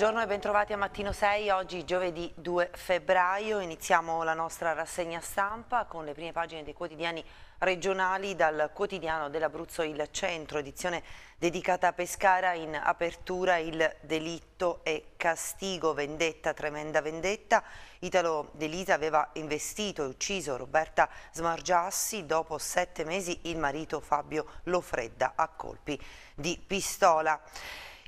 Buongiorno e bentrovati a Mattino 6, oggi giovedì 2 febbraio. Iniziamo la nostra rassegna stampa con le prime pagine dei quotidiani regionali dal quotidiano dell'Abruzzo Il Centro, edizione dedicata a Pescara in apertura il delitto e castigo, vendetta, tremenda vendetta. Italo Delisa aveva investito e ucciso Roberta Smargiassi, dopo sette mesi il marito Fabio Lofredda a colpi di pistola.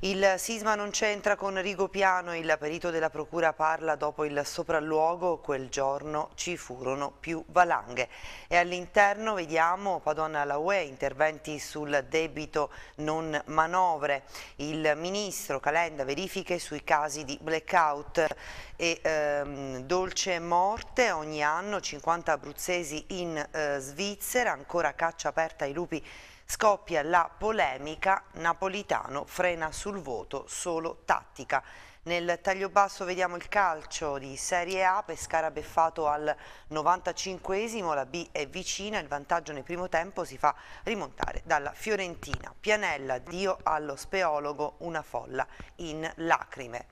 Il sisma non c'entra con Rigopiano, il perito della procura parla dopo il sopralluogo, quel giorno ci furono più valanghe. E all'interno vediamo Padonna alla UE, interventi sul debito non manovre, il ministro Calenda verifiche sui casi di blackout e ehm, dolce morte ogni anno, 50 abruzzesi in eh, Svizzera, ancora caccia aperta ai lupi Scoppia la polemica, Napolitano frena sul voto solo tattica. Nel taglio basso vediamo il calcio di Serie A, Pescara beffato al 95esimo, la B è vicina, il vantaggio nel primo tempo si fa rimontare dalla Fiorentina. Pianella, Dio allo speologo, una folla in lacrime.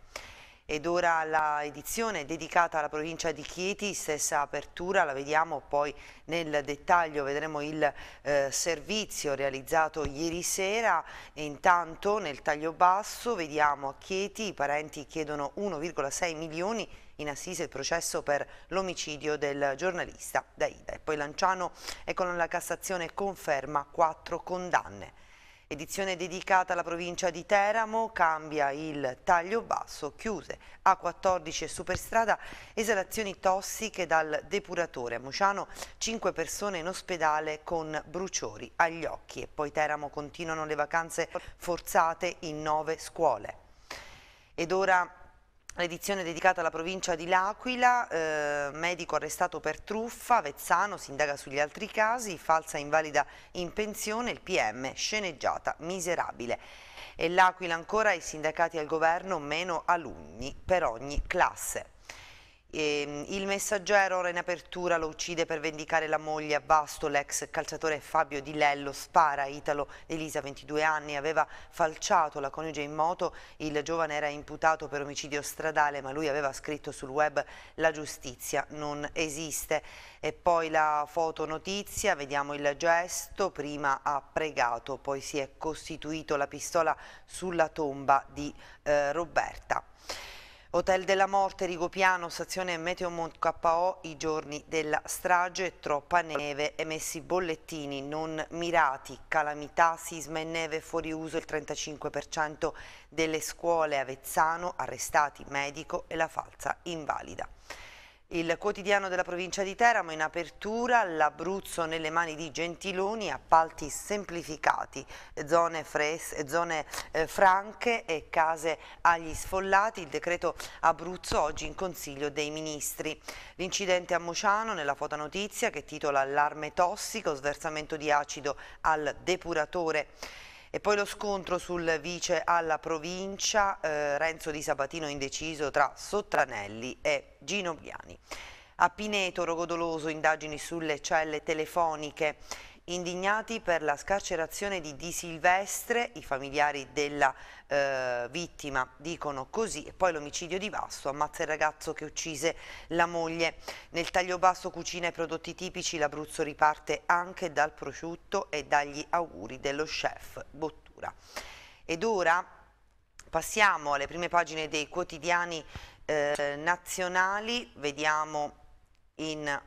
Ed ora la edizione dedicata alla provincia di Chieti, stessa apertura, la vediamo poi nel dettaglio, vedremo il eh, servizio realizzato ieri sera e intanto nel taglio basso vediamo a Chieti, i parenti chiedono 1,6 milioni in assise il processo per l'omicidio del giornalista Daida e poi Lanciano ecco la Cassazione conferma quattro condanne. Edizione dedicata alla provincia di Teramo, cambia il taglio basso, chiuse A14 e superstrada, esalazioni tossiche dal depuratore. A Muciano 5 persone in ospedale con bruciori agli occhi e poi Teramo continuano le vacanze forzate in 9 scuole. Ed ora L'edizione dedicata alla provincia di L'Aquila, eh, medico arrestato per truffa, Vezzano si indaga sugli altri casi, falsa invalida in pensione, il PM sceneggiata miserabile. E L'Aquila ancora i sindacati al governo meno alunni per ogni classe. Ehm, il messaggero ora in apertura lo uccide per vendicare la moglie a Basto, l'ex calciatore Fabio Di Lello spara Italo Elisa, 22 anni, aveva falciato la coniuge in moto, il giovane era imputato per omicidio stradale ma lui aveva scritto sul web la giustizia non esiste e poi la fotonotizia, vediamo il gesto, prima ha pregato, poi si è costituito la pistola sulla tomba di eh, Roberta. Hotel della Morte, Rigopiano, stazione Meteomont KO, i giorni della strage troppa neve, emessi bollettini non mirati, calamità, sisma e neve fuori uso il 35% delle scuole Avezzano, arrestati medico e la falsa invalida. Il quotidiano della provincia di Teramo in apertura, l'Abruzzo nelle mani di Gentiloni, appalti semplificati, zone, fres, zone eh, franche e case agli sfollati, il decreto Abruzzo oggi in Consiglio dei Ministri. L'incidente a Mociano nella fotonotizia che titola allarme tossico, sversamento di acido al depuratore. E poi lo scontro sul vice alla provincia, eh, Renzo Di Sabatino indeciso tra Sottranelli e Gino Biani. A Pineto, Rogodoloso, indagini sulle celle telefoniche indignati per la scarcerazione di Di Silvestre, i familiari della eh, vittima dicono così, e poi l'omicidio di Vasto, ammazza il ragazzo che uccise la moglie. Nel taglio basso cucina i prodotti tipici l'Abruzzo riparte anche dal prosciutto e dagli auguri dello chef Bottura. Ed ora passiamo alle prime pagine dei quotidiani eh, nazionali, vediamo in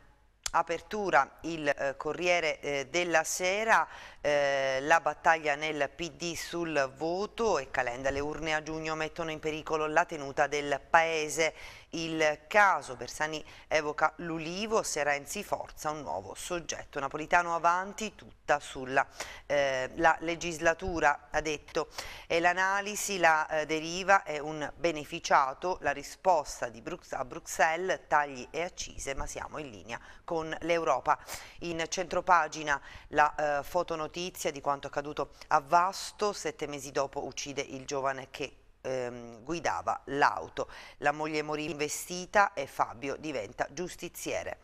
apertura il eh, Corriere eh, della Sera, eh, la battaglia nel PD sul voto e Calenda, le urne a giugno mettono in pericolo la tenuta del Paese il caso. Bersani evoca l'Ulivo, se Renzi forza un nuovo soggetto. Napolitano avanti tutta sulla eh, legislatura, ha detto. E l'analisi, la eh, deriva è un beneficiato, la risposta Brux a Bruxelles, tagli e accise, ma siamo in linea con l'Europa. In centropagina la eh, fotonotizia di quanto accaduto a Vasto, sette mesi dopo uccide il giovane che ehm, guidava l'auto. La moglie morì investita e Fabio diventa giustiziere.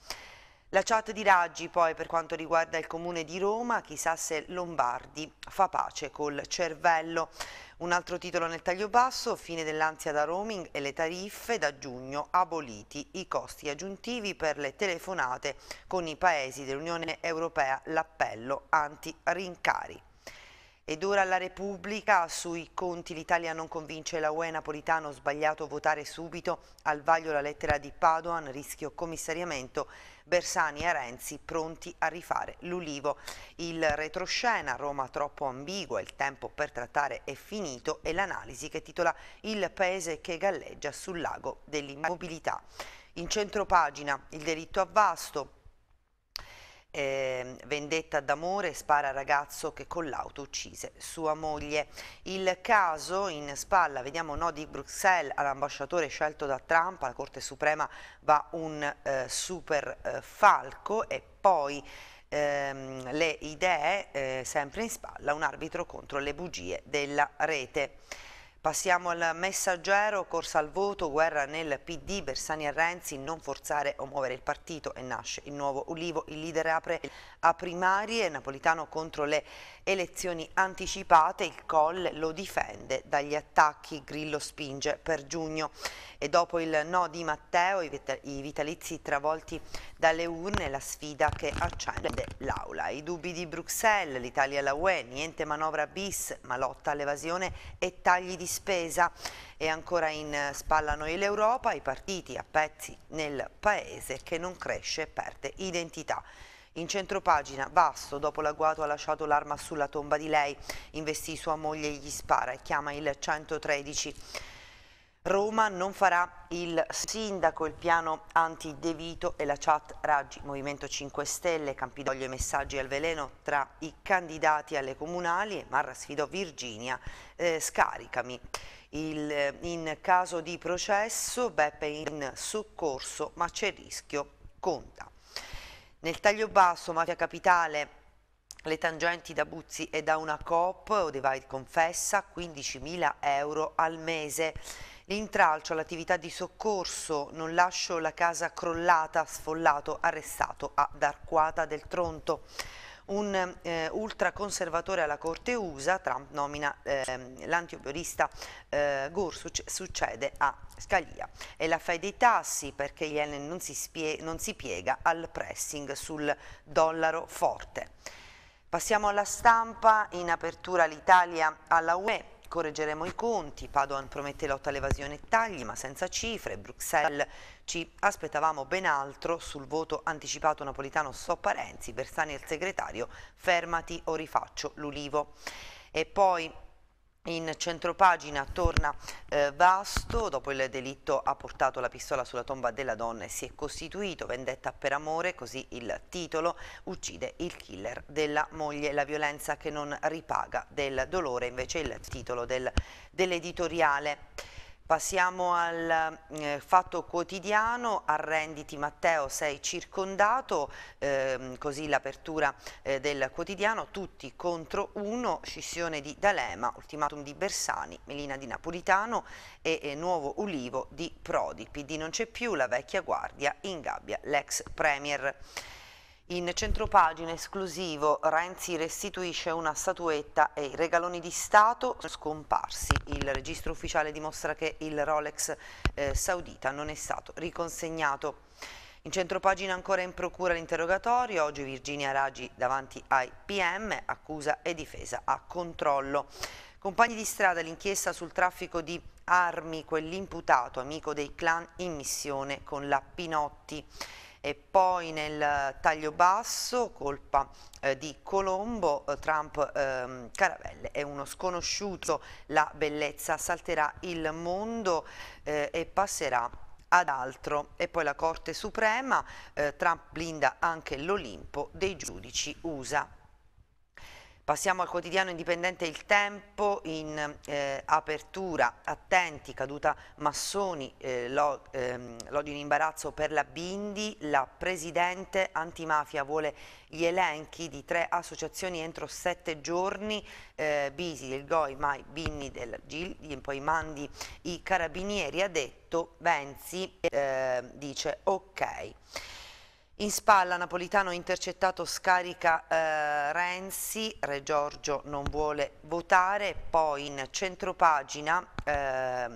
La chat di Raggi poi per quanto riguarda il comune di Roma, chissà se Lombardi fa pace col cervello. Un altro titolo nel taglio basso, fine dell'ansia da roaming e le tariffe da giugno aboliti i costi aggiuntivi per le telefonate con i paesi dell'Unione Europea, l'appello anti-rincari. Ed ora la Repubblica, sui conti l'Italia non convince la UE Napolitano, sbagliato votare subito, al vaglio la lettera di Padoan, rischio commissariamento, Bersani e Renzi pronti a rifare l'Ulivo. Il retroscena, Roma troppo ambigua, il tempo per trattare è finito e l'analisi che titola Il paese che galleggia sul lago dell'immobilità. In centro pagina il delitto a vasto, eh, vendetta d'amore, spara ragazzo che con l'auto uccise sua moglie. Il caso in spalla, vediamo no, di Bruxelles all'ambasciatore scelto da Trump, alla Corte Suprema va un eh, super eh, falco e poi ehm, le idee eh, sempre in spalla, un arbitro contro le bugie della rete. Passiamo al messaggero, corsa al voto, guerra nel PD, Bersani e Renzi, non forzare o muovere il partito e nasce il nuovo Ulivo, il leader apre a primarie, Napolitano contro le elezioni anticipate, il Col lo difende dagli attacchi, Grillo spinge per giugno e dopo il no di Matteo i vitalizi travolti dalle urne la sfida che accende l'aula. I dubbi di Bruxelles, l'Italia e la UE, niente manovra bis, ma lotta all'evasione e tagli di spesa. E ancora in eh, spalla noi l'Europa, i partiti a pezzi nel paese che non cresce e perde identità. In centropagina, Vasto, dopo l'agguato, ha lasciato l'arma sulla tomba di lei, investì sua moglie e gli spara e chiama il 113. Roma non farà il sindaco, il piano anti antidevito e la chat Raggi Movimento 5 Stelle, Campidoglio e messaggi al veleno tra i candidati alle comunali e Marra sfidò Virginia, eh, scaricami. Il, eh, in caso di processo Beppe in soccorso ma c'è rischio, conta. Nel taglio basso Mafia Capitale le tangenti da Buzzi e da una Coop, Odevai confessa 15.000 euro al mese. L'intralcio all'attività di soccorso, non lascio la casa crollata, sfollato, arrestato a Darquata del Tronto. Un eh, ultraconservatore alla Corte USA, Trump nomina ehm, eh, l'antiopiorista eh, Gorsuch, succede a Scalia. E la fai dei tassi perché Yellen non si, spie, non si piega al pressing sul dollaro forte. Passiamo alla stampa, in apertura l'Italia alla UE Correggeremo i conti, Padoan promette lotta all'evasione e tagli ma senza cifre, Bruxelles ci aspettavamo ben altro sul voto anticipato napolitano stoppa Renzi, Bersani e il segretario fermati o rifaccio l'ulivo. E poi in centropagina torna eh, Vasto, dopo il delitto ha portato la pistola sulla tomba della donna e si è costituito, vendetta per amore, così il titolo, uccide il killer della moglie, la violenza che non ripaga del dolore, invece il titolo del, dell'editoriale. Passiamo al eh, fatto quotidiano, arrenditi Matteo, sei circondato, eh, così l'apertura eh, del quotidiano, tutti contro uno, scissione di D'Alema, ultimatum di Bersani, Melina di Napolitano e, e nuovo Ulivo di Prodi. PD non c'è più, la vecchia guardia in gabbia, l'ex premier. In centropagina esclusivo Renzi restituisce una statuetta e i regaloni di Stato scomparsi. Il registro ufficiale dimostra che il Rolex eh, saudita non è stato riconsegnato. In centropagina ancora in procura l'interrogatorio, oggi Virginia Raggi davanti ai PM, accusa e difesa a controllo. Compagni di strada l'inchiesta sul traffico di armi, quell'imputato amico dei clan in missione con la Pinotti e poi nel eh, taglio basso colpa eh, di Colombo, eh, Trump ehm, Caravelle è uno sconosciuto, la bellezza salterà il mondo eh, e passerà ad altro e poi la Corte Suprema, eh, Trump blinda anche l'Olimpo dei giudici USA. Passiamo al quotidiano indipendente Il Tempo, in eh, apertura, attenti, caduta Massoni, eh, lo, ehm, in imbarazzo per la Bindi, la presidente antimafia vuole gli elenchi di tre associazioni entro sette giorni, eh, Bisi del Goi, Mai, Binni del Gil, poi mandi i carabinieri, ha detto Venzi Benzi, eh, dice ok. In spalla Napolitano intercettato scarica eh, Renzi, Re Giorgio non vuole votare, poi in centropagina eh,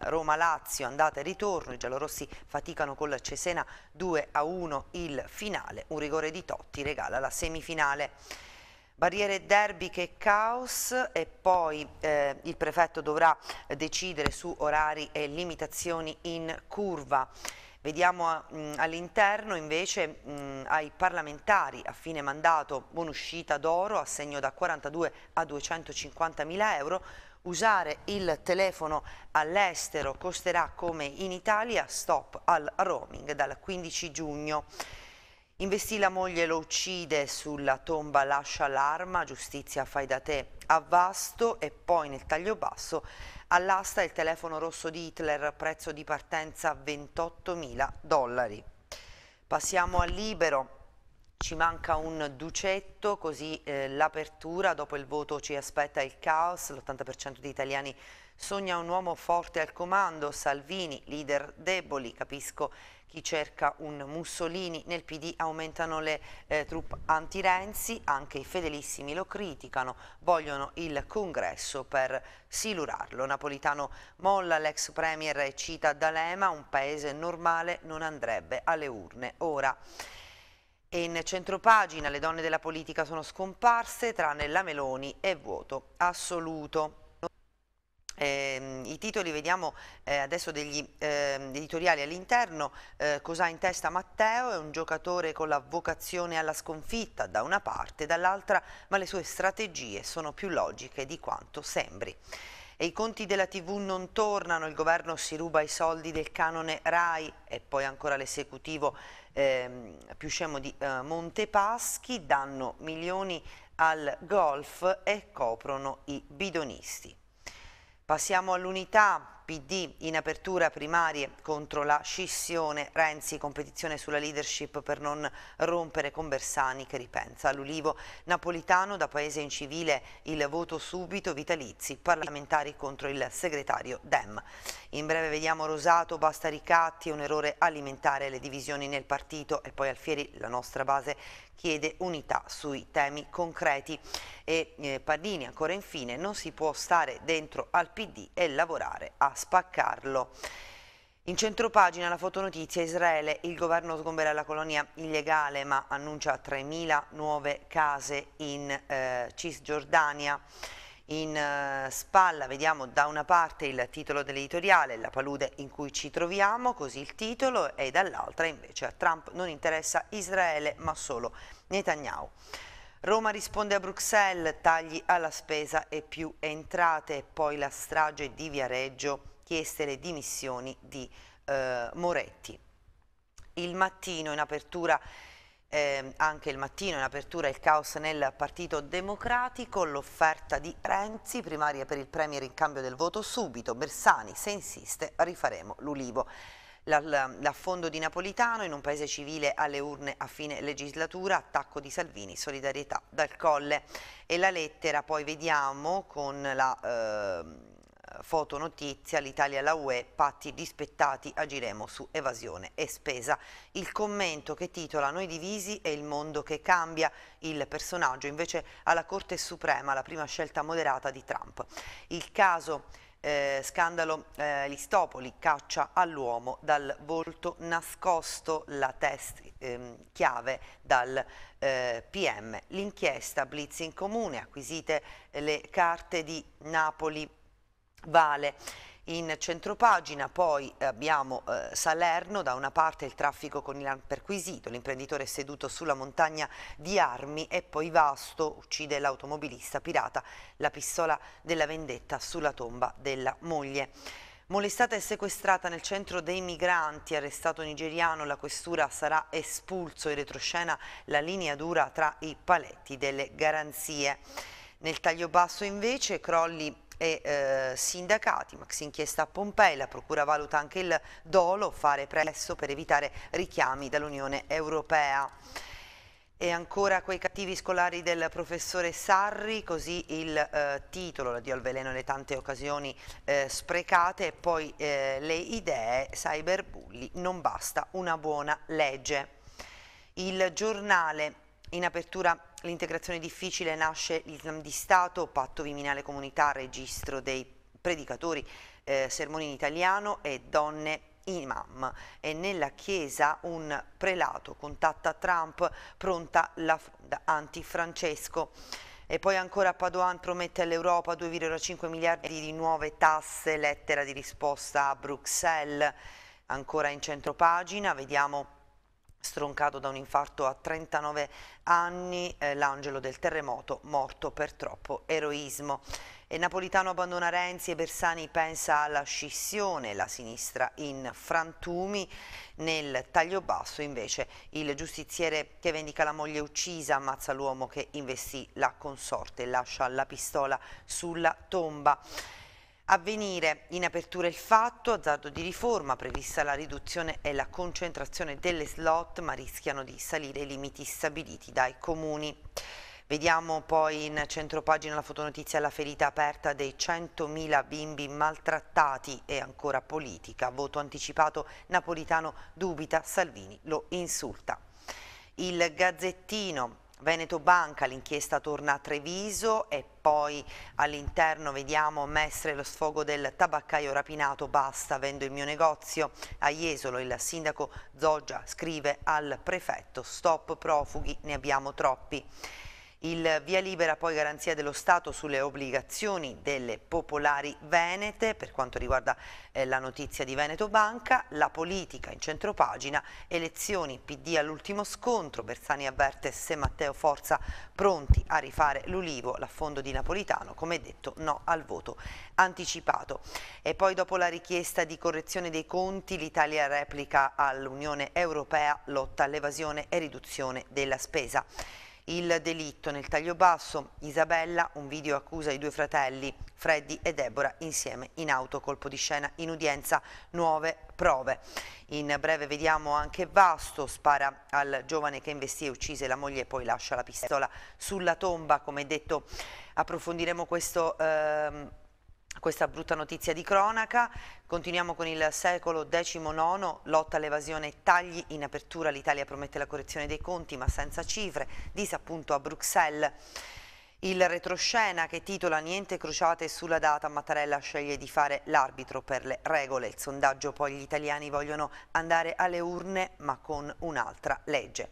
Roma-Lazio andata e ritorno, i giallorossi faticano con la Cesena 2 a 1 il finale, un rigore di Totti regala la semifinale. Barriere derby che caos e poi eh, il prefetto dovrà decidere su orari e limitazioni in curva. Vediamo all'interno invece mh, ai parlamentari a fine mandato buonuscita d'oro, assegno da 42 a 250 mila euro, usare il telefono all'estero costerà come in Italia stop al roaming dal 15 giugno. Investì la moglie, lo uccide, sulla tomba lascia l'arma, giustizia fai da te a Vasto e poi nel taglio basso All'asta il telefono rosso di Hitler, prezzo di partenza 28 mila dollari. Passiamo al libero. Ci manca un ducetto, così eh, l'apertura, dopo il voto ci aspetta il caos, l'80% degli italiani sogna un uomo forte al comando, Salvini, leader deboli, capisco chi cerca un Mussolini nel PD aumentano le eh, truppe anti-Renzi, anche i fedelissimi lo criticano, vogliono il congresso per silurarlo. Napolitano molla l'ex premier e cita D'Alema, un paese normale non andrebbe alle urne. Ora... E in centropagina le donne della politica sono scomparse, tranne la Meloni e vuoto assoluto. Eh, I titoli, vediamo eh, adesso degli eh, editoriali all'interno, eh, cosa ha in testa Matteo, è un giocatore con la vocazione alla sconfitta da una parte, dall'altra, ma le sue strategie sono più logiche di quanto sembri. E i conti della TV non tornano, il governo si ruba i soldi del canone RAI e poi ancora l'esecutivo ehm, più scemo di eh, Montepaschi, danno milioni al golf e coprono i bidonisti. Passiamo all'unità PD in apertura primarie contro la scissione Renzi, competizione sulla leadership per non rompere con Bersani che ripensa all'ulivo napolitano da paese incivile il voto subito Vitalizi, parlamentari contro il segretario Dem. In breve vediamo Rosato, basta ricatti, un errore alimentare le divisioni nel partito e poi Alfieri la nostra base chiede unità sui temi concreti. E eh, Pardini ancora infine non si può stare dentro al PD e lavorare a spaccarlo. In centropagina la fotonotizia Israele, il governo sgomberà la colonia illegale ma annuncia 3.000 nuove case in eh, Cisgiordania. In eh, spalla vediamo da una parte il titolo dell'editoriale, la palude in cui ci troviamo, così il titolo, e dall'altra invece a Trump non interessa Israele ma solo Netanyahu. Roma risponde a Bruxelles, tagli alla spesa e più entrate, poi la strage di Viareggio, chieste le dimissioni di eh, Moretti. Il mattino in apertura eh, anche il mattino in apertura il caos nel Partito Democratico, l'offerta di Renzi, primaria per il Premier in cambio del voto subito, Bersani se insiste rifaremo l'Ulivo. L'affondo di Napolitano in un paese civile alle urne a fine legislatura, attacco di Salvini, solidarietà dal colle. E la lettera poi vediamo con la... Eh, foto notizia, l'Italia e la UE, patti dispettati, agiremo su evasione e spesa. Il commento che titola Noi divisi e il mondo che cambia, il personaggio invece alla Corte Suprema, la prima scelta moderata di Trump. Il caso eh, scandalo eh, Listopoli, caccia all'uomo dal volto nascosto, la test ehm, chiave dal eh, PM. L'inchiesta Blitz in comune, acquisite eh, le carte di Napoli Vale. In centropagina poi eh, abbiamo eh, Salerno, da una parte il traffico con il perquisito, l'imprenditore è seduto sulla montagna di armi e poi Vasto uccide l'automobilista pirata, la pistola della vendetta sulla tomba della moglie. Molestata e sequestrata nel centro dei migranti, arrestato nigeriano, la questura sarà espulso, in retroscena la linea dura tra i paletti delle garanzie. Nel taglio basso invece crolli e eh, sindacati. Max inchiesta a Pompei, la Procura valuta anche il dolo, fare presso per evitare richiami dall'Unione Europea. E ancora quei cattivi scolari del professore Sarri, così il eh, titolo, l'addio al veleno e le tante occasioni eh, sprecate, e poi eh, le idee, cyberbulli, non basta una buona legge. Il giornale in apertura L'integrazione difficile nasce l'Islam di Stato, patto viminale comunità, registro dei predicatori, eh, sermoni in italiano e donne imam. E nella chiesa un prelato contatta Trump, pronta la anti-Francesco. E poi ancora Padoan promette all'Europa 2,5 miliardi di nuove tasse, lettera di risposta a Bruxelles. Ancora in centro pagina, vediamo stroncato da un infarto a 39 anni, eh, l'angelo del terremoto morto per troppo eroismo. E Napolitano abbandona Renzi e Bersani pensa alla scissione, la sinistra in frantumi, nel taglio basso invece il giustiziere che vendica la moglie uccisa ammazza l'uomo che investì la consorte e lascia la pistola sulla tomba. Avvenire in apertura il fatto, azzardo di riforma, prevista la riduzione e la concentrazione delle slot, ma rischiano di salire i limiti stabiliti dai comuni. Vediamo poi in centro pagina la fotonotizia alla ferita aperta dei 100.000 bimbi maltrattati e ancora politica. Voto anticipato, Napolitano dubita, Salvini lo insulta. Il Gazzettino Veneto Banca, l'inchiesta torna a Treviso e poi all'interno vediamo Mestre lo sfogo del tabaccaio rapinato, basta, vendo il mio negozio a Jesolo, il sindaco Zoggia scrive al prefetto stop profughi, ne abbiamo troppi. Il via libera poi garanzia dello Stato sulle obbligazioni delle popolari venete per quanto riguarda eh, la notizia di Veneto Banca, la politica in centropagina, elezioni PD all'ultimo scontro, Bersani avverte se Matteo Forza pronti a rifare l'Ulivo, l'affondo di Napolitano, come detto no al voto anticipato. E poi dopo la richiesta di correzione dei conti l'Italia replica all'Unione Europea lotta all'evasione e riduzione della spesa il delitto. Nel taglio basso Isabella, un video accusa i due fratelli Freddy e Deborah insieme in auto, colpo di scena in udienza, nuove prove. In breve vediamo anche Vasto, spara al giovane che investì e uccise la moglie e poi lascia la pistola sulla tomba, come detto approfondiremo questo... Ehm, questa brutta notizia di cronaca. Continuiamo con il secolo XIX, lotta all'evasione, e tagli in apertura, l'Italia promette la correzione dei conti ma senza cifre, disappunto a Bruxelles. Il retroscena che titola Niente crociate sulla data, Mattarella sceglie di fare l'arbitro per le regole. Il sondaggio poi gli italiani vogliono andare alle urne ma con un'altra legge.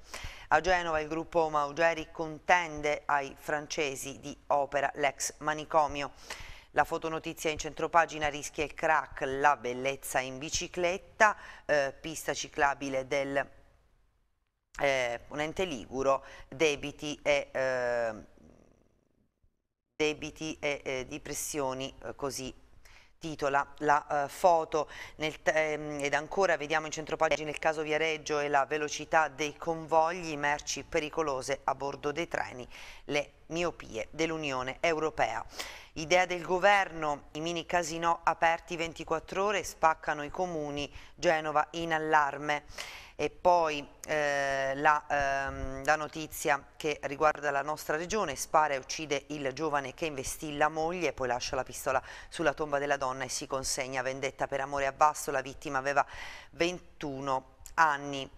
A Genova il gruppo Maugeri contende ai francesi di opera l'ex manicomio. La fotonotizia in centropagina rischia il crack, la bellezza in bicicletta, eh, pista ciclabile del eh, ponente liguro, debiti e... Eh, debiti e eh, di pressioni eh, così titola la eh, foto nel, ehm, ed ancora vediamo in centropagina il caso Viareggio e la velocità dei convogli merci pericolose a bordo dei treni le miopie dell'Unione Europea. Idea del governo, i mini casinò aperti 24 ore spaccano i comuni, Genova in allarme. E poi eh, la, ehm, la, notizia che riguarda la nostra regione, spara e uccide il giovane che investì la moglie, poi lascia la pistola sulla tomba della donna e si consegna vendetta per amore a Basso, la vittima aveva 21 anni.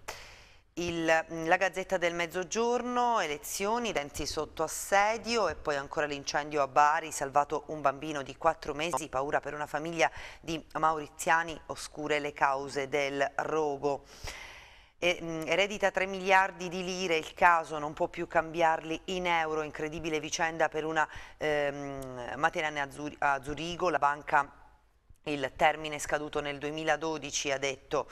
Il, mm, la Gazzetta del Mezzogiorno, elezioni, denti sotto assedio e poi ancora l'incendio a Bari, salvato un bambino di 4 mesi, paura per una famiglia di mauriziani, oscure le cause del rogo. E, mh, mm, eredita 3 miliardi di lire, il caso non può più cambiarli in euro, incredibile vicenda per una ehm, materana a, Zur a Zurigo, la banca il termine scaduto nel 2012 ha detto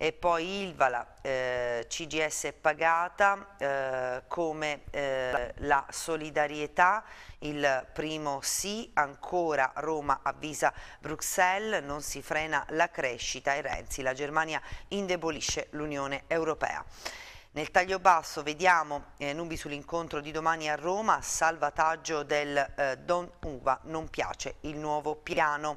e poi Ilvala, eh, CGS pagata eh, come eh, la solidarietà, il primo sì, ancora Roma avvisa Bruxelles, non si frena la crescita e Renzi, la Germania indebolisce l'Unione Europea. Nel taglio basso vediamo eh, nubi sull'incontro di domani a Roma, salvataggio del eh, Don Uva, non piace il nuovo piano.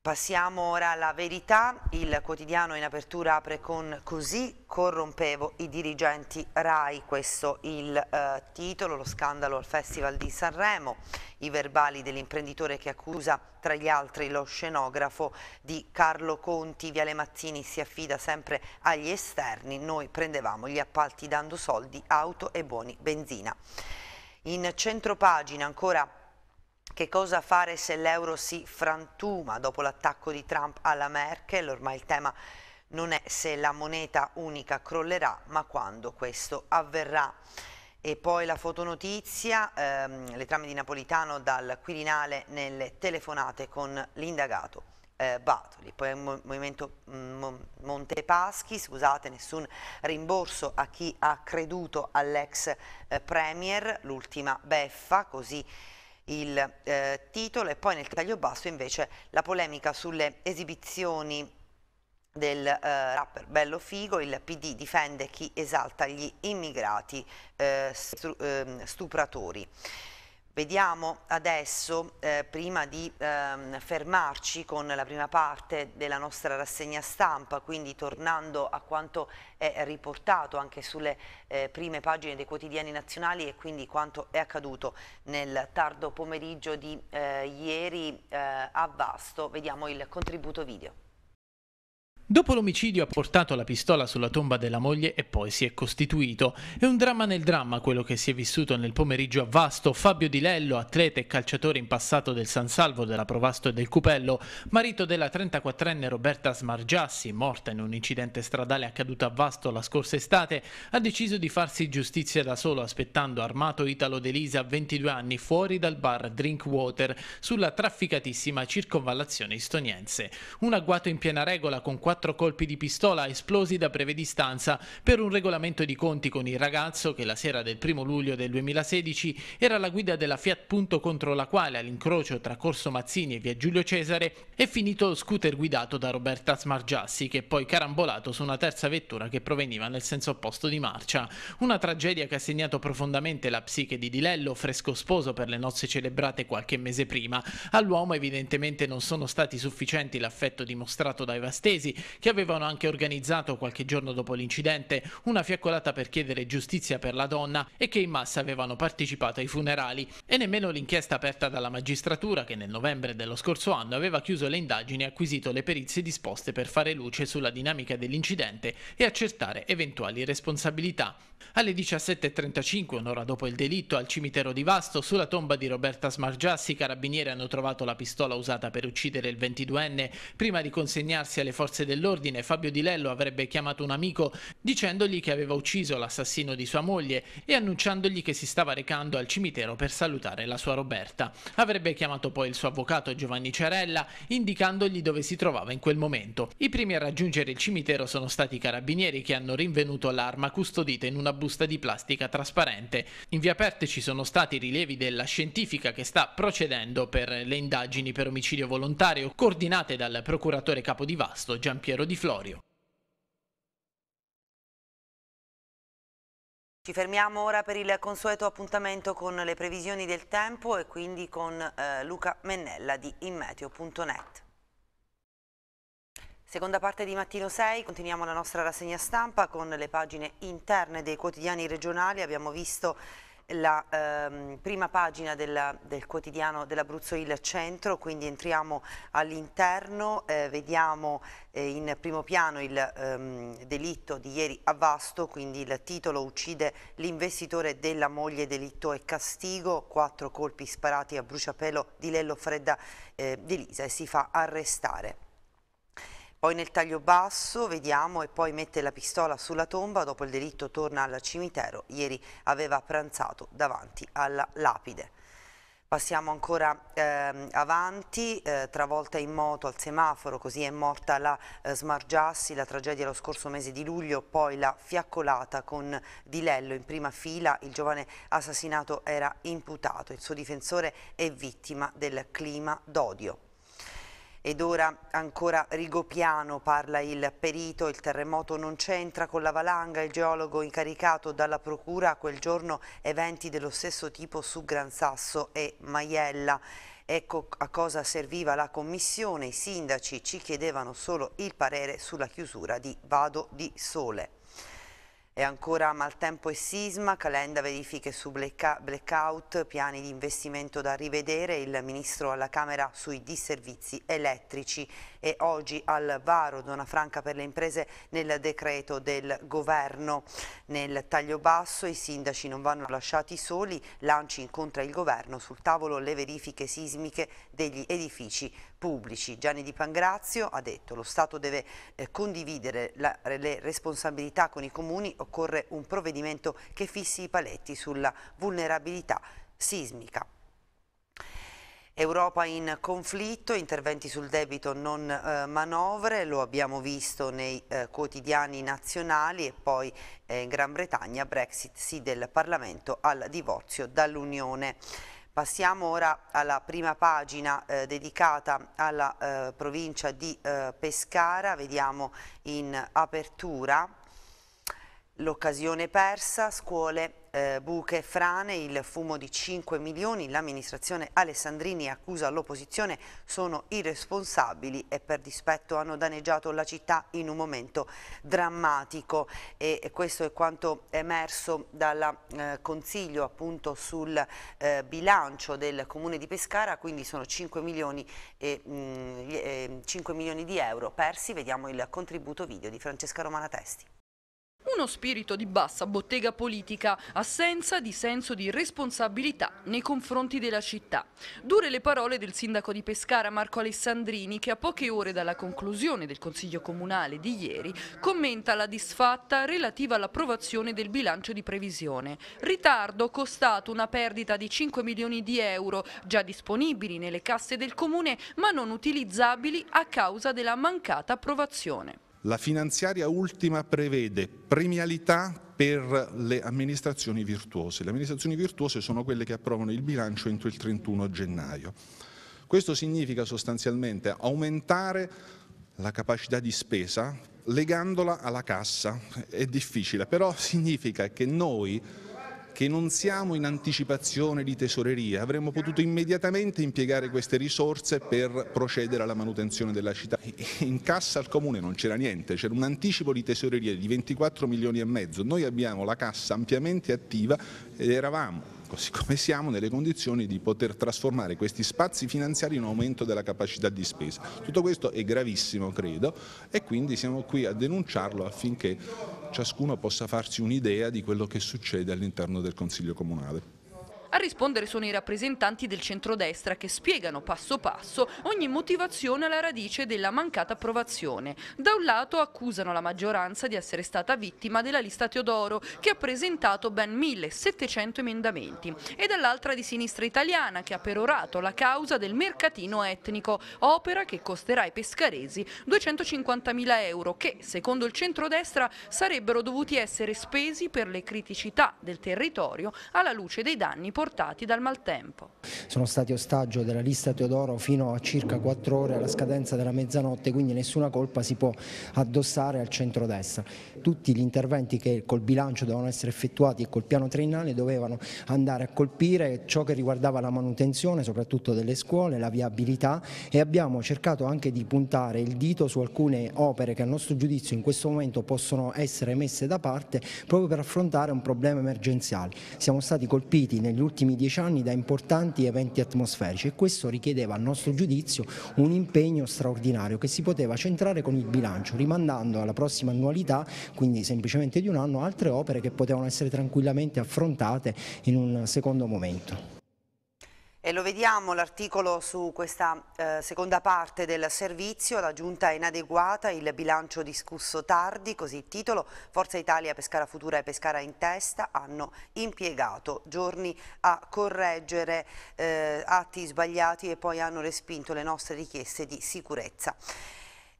Passiamo ora alla verità, il quotidiano in apertura apre con così corrompevo i dirigenti RAI, questo il eh, titolo, lo scandalo al Festival di Sanremo, i verbali dell'imprenditore che accusa tra gli altri lo scenografo di Carlo Conti, Viale Mazzini si affida sempre agli esterni, noi prendevamo gli appalti dando soldi, auto e buoni benzina. In centropagina ancora che cosa fare se l'euro si frantuma dopo l'attacco di Trump alla Merkel? Ormai il tema non è se la moneta unica crollerà, ma quando questo avverrà. E poi la fotonotizia, ehm, le trame di Napolitano dal Quirinale nelle telefonate con l'indagato eh, Batoli. Poi il movimento mm, Montepaschi, scusate, nessun rimborso a chi ha creduto all'ex eh, Premier, l'ultima beffa, così il eh, titolo e poi nel taglio basso invece la polemica sulle esibizioni del eh, rapper Bello Figo, il PD difende chi esalta gli immigrati eh, stru, ehm, stupratori. Vediamo adesso, eh, prima di ehm, fermarci con la prima parte della nostra rassegna stampa, quindi tornando a quanto è riportato anche sulle eh, prime pagine dei quotidiani nazionali e quindi quanto è accaduto nel tardo pomeriggio di eh, ieri eh, a Vasto, vediamo il contributo video. Dopo l'omicidio ha portato la pistola sulla tomba della moglie e poi si è costituito. È un dramma nel dramma quello che si è vissuto nel pomeriggio a Vasto. Fabio Di Lello, atleta e calciatore in passato del San Salvo, della Provasto e del Cupello, marito della 34enne Roberta Smargiassi, morta in un incidente stradale accaduto a Vasto la scorsa estate, ha deciso di farsi giustizia da solo aspettando armato Italo Delisa a 22 anni fuori dal bar Drinkwater sulla trafficatissima circonvallazione istoniense. Un agguato in piena regola con 4 quattro colpi di pistola esplosi da breve distanza per un regolamento di conti con il ragazzo che la sera del 1 luglio del 2016 era alla guida della Fiat Punto contro la quale all'incrocio tra Corso Mazzini e via Giulio Cesare è finito lo scooter guidato da Roberta Smargiassi che è poi carambolato su una terza vettura che proveniva nel senso opposto di marcia. Una tragedia che ha segnato profondamente la psiche di Dilello, fresco sposo per le nozze celebrate qualche mese prima. All'uomo evidentemente non sono stati sufficienti l'affetto dimostrato dai Vastesi che avevano anche organizzato qualche giorno dopo l'incidente una fiaccolata per chiedere giustizia per la donna e che in massa avevano partecipato ai funerali. E nemmeno l'inchiesta aperta dalla magistratura, che nel novembre dello scorso anno aveva chiuso le indagini e acquisito le perizie disposte per fare luce sulla dinamica dell'incidente e accertare eventuali responsabilità. Alle 17.35, un'ora dopo il delitto, al cimitero di Vasto, sulla tomba di Roberta Smargiassi, i carabinieri hanno trovato la pistola usata per uccidere il 22enne prima di consegnarsi alle forze del dell'ordine Fabio Di Lello avrebbe chiamato un amico dicendogli che aveva ucciso l'assassino di sua moglie e annunciandogli che si stava recando al cimitero per salutare la sua Roberta. Avrebbe chiamato poi il suo avvocato Giovanni Cerella indicandogli dove si trovava in quel momento. I primi a raggiungere il cimitero sono stati i carabinieri che hanno rinvenuto l'arma custodita in una busta di plastica trasparente. In via aperte ci sono stati rilievi della scientifica che sta procedendo per le indagini per omicidio volontario coordinate dal procuratore capo di Vasto Gian Giampiero Piero Di Florio. Ci fermiamo ora per il consueto appuntamento con le previsioni del tempo e quindi con eh, Luca Mennella di immeteo.net. Seconda parte di Mattino 6, continuiamo la nostra rassegna stampa con le pagine interne dei quotidiani regionali, abbiamo visto la ehm, prima pagina della, del quotidiano dell'Abruzzo Il Centro, quindi entriamo all'interno, eh, vediamo eh, in primo piano il ehm, delitto di ieri a Vasto, quindi il titolo uccide l'investitore della moglie delitto e castigo, quattro colpi sparati a bruciapelo di Lello Fredda eh, Lisa e si fa arrestare. Poi nel taglio basso vediamo e poi mette la pistola sulla tomba, dopo il delitto torna al cimitero, ieri aveva pranzato davanti alla lapide. Passiamo ancora eh, avanti, eh, travolta in moto al semaforo, così è morta la eh, Smargiassi, la tragedia lo scorso mese di luglio, poi la fiaccolata con Dilello in prima fila, il giovane assassinato era imputato, il suo difensore è vittima del clima d'odio. Ed ora ancora Rigopiano parla il perito, il terremoto non c'entra con la valanga, il geologo incaricato dalla procura quel giorno eventi dello stesso tipo su Gran Sasso e Maiella. Ecco a cosa serviva la commissione, i sindaci ci chiedevano solo il parere sulla chiusura di Vado di Sole. E ancora maltempo e sisma, Calenda verifiche su blackout, piani di investimento da rivedere, il Ministro alla Camera sui disservizi elettrici e oggi al varo Dona Franca per le imprese nel decreto del governo. Nel taglio basso i sindaci non vanno lasciati soli, Lanci incontra il governo sul tavolo le verifiche sismiche degli edifici pubblici. Gianni Di Pangrazio ha detto lo Stato deve eh, condividere la, le responsabilità con i comuni, occorre un provvedimento che fissi i paletti sulla vulnerabilità sismica. Europa in conflitto, interventi sul debito non eh, manovre, lo abbiamo visto nei eh, quotidiani nazionali e poi eh, in Gran Bretagna, Brexit sì del Parlamento al divorzio dall'Unione. Passiamo ora alla prima pagina eh, dedicata alla eh, provincia di eh, Pescara, vediamo in apertura L'occasione persa, scuole, eh, buche, frane, il fumo di 5 milioni, l'amministrazione Alessandrini accusa l'opposizione, sono irresponsabili e per dispetto hanno danneggiato la città in un momento drammatico e questo è quanto è emerso dal eh, Consiglio appunto sul eh, bilancio del Comune di Pescara, quindi sono 5 milioni, e, mh, mm, eh, 5 milioni di euro persi, vediamo il contributo video di Francesca Romana Testi. Uno spirito di bassa bottega politica, assenza di senso di responsabilità nei confronti della città. Dure le parole del sindaco di Pescara Marco Alessandrini che a poche ore dalla conclusione del Consiglio Comunale di ieri commenta la disfatta relativa all'approvazione del bilancio di previsione. Ritardo costato una perdita di 5 milioni di euro già disponibili nelle casse del comune ma non utilizzabili a causa della mancata approvazione. La finanziaria ultima prevede premialità per le amministrazioni virtuose. Le amministrazioni virtuose sono quelle che approvano il bilancio entro il 31 gennaio. Questo significa sostanzialmente aumentare la capacità di spesa legandola alla cassa. È difficile, però significa che noi che non siamo in anticipazione di tesoreria, avremmo potuto immediatamente impiegare queste risorse per procedere alla manutenzione della città. In cassa al comune non c'era niente, c'era un anticipo di tesoreria di 24 milioni e mezzo, noi abbiamo la cassa ampiamente attiva ed eravamo così ecco, come siamo, nelle condizioni di poter trasformare questi spazi finanziari in aumento della capacità di spesa. Tutto questo è gravissimo, credo, e quindi siamo qui a denunciarlo affinché ciascuno possa farsi un'idea di quello che succede all'interno del Consiglio Comunale. A rispondere sono i rappresentanti del centrodestra che spiegano passo passo ogni motivazione alla radice della mancata approvazione. Da un lato accusano la maggioranza di essere stata vittima della lista Teodoro che ha presentato ben 1700 emendamenti e dall'altra di sinistra italiana che ha perorato la causa del mercatino etnico, opera che costerà ai pescaresi 250.000 euro che, secondo il centrodestra, sarebbero dovuti essere spesi per le criticità del territorio alla luce dei danni portati dal maltempo. Sono stati ostaggio della lista Teodoro fino a circa 4 ore alla scadenza della mezzanotte, quindi nessuna colpa si può addossare al centrodestra. Tutti gli interventi che col bilancio dovevano essere effettuati e col piano triennale dovevano andare a colpire ciò che riguardava la manutenzione, soprattutto delle scuole, la viabilità e abbiamo cercato anche di puntare il dito su alcune opere che a nostro giudizio in questo momento possono essere messe da parte proprio per affrontare un problema emergenziale. Siamo stati colpiti negli ultimi ultimi dieci anni da importanti eventi atmosferici e questo richiedeva a nostro giudizio un impegno straordinario che si poteva centrare con il bilancio, rimandando alla prossima annualità, quindi semplicemente di un anno, altre opere che potevano essere tranquillamente affrontate in un secondo momento. E lo vediamo l'articolo su questa eh, seconda parte del servizio, la giunta è inadeguata, il bilancio discusso tardi, così il titolo, Forza Italia, Pescara Futura e Pescara in testa hanno impiegato giorni a correggere eh, atti sbagliati e poi hanno respinto le nostre richieste di sicurezza.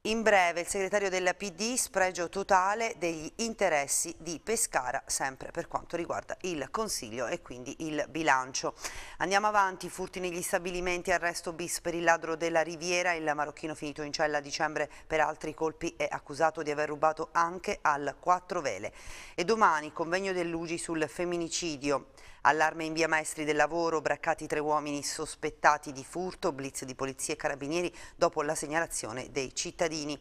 In breve, il segretario della PD, spregio totale degli interessi di Pescara, sempre per quanto riguarda il Consiglio e quindi il bilancio. Andiamo avanti, furti negli stabilimenti, arresto bis per il ladro della Riviera, il marocchino finito in cella a dicembre per altri colpi è accusato di aver rubato anche al Quattro Vele. E domani, convegno dell'Ugi sul femminicidio. Allarme in via Maestri del Lavoro, braccati tre uomini sospettati di furto, blitz di polizia e carabinieri dopo la segnalazione dei cittadini.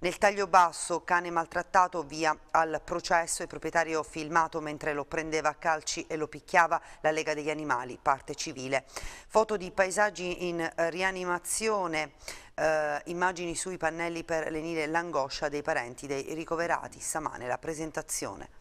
Nel taglio basso, cane maltrattato, via al processo, il proprietario filmato mentre lo prendeva a calci e lo picchiava, la Lega degli Animali, parte civile. Foto di paesaggi in rianimazione, eh, immagini sui pannelli per lenire l'angoscia dei parenti dei ricoverati, Samane, la presentazione.